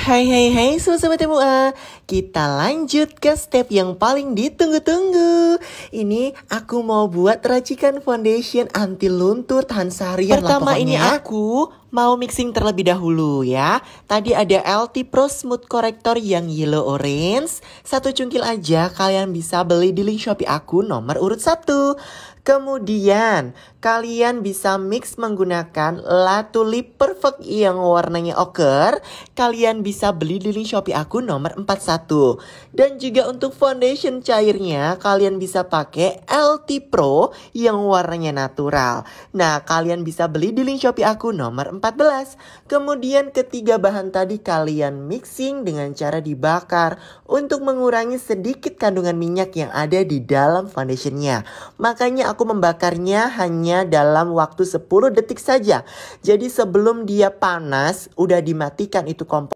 Hai hai hai semua sobat MUA Kita lanjut ke step yang paling ditunggu-tunggu Ini aku mau buat racikan foundation anti luntur tahan seharian Pertama ini aku Mau mixing terlebih dahulu ya. Tadi ada LT Pro Smooth Corrector yang yellow orange. Satu cungkil aja kalian bisa beli di link Shopee aku nomor urut satu Kemudian kalian bisa mix menggunakan Latuli Perfect yang warnanya ocker Kalian bisa beli di link Shopee aku nomor 41. Dan juga untuk foundation cairnya kalian bisa pakai LT Pro yang warnanya natural. Nah kalian bisa beli di link Shopee aku nomor 41. 14 Kemudian ketiga bahan tadi kalian mixing dengan cara dibakar untuk mengurangi sedikit kandungan minyak yang ada di dalam foundationnya. Makanya aku membakarnya hanya dalam waktu 10 detik saja. Jadi sebelum dia panas, udah dimatikan itu kompor.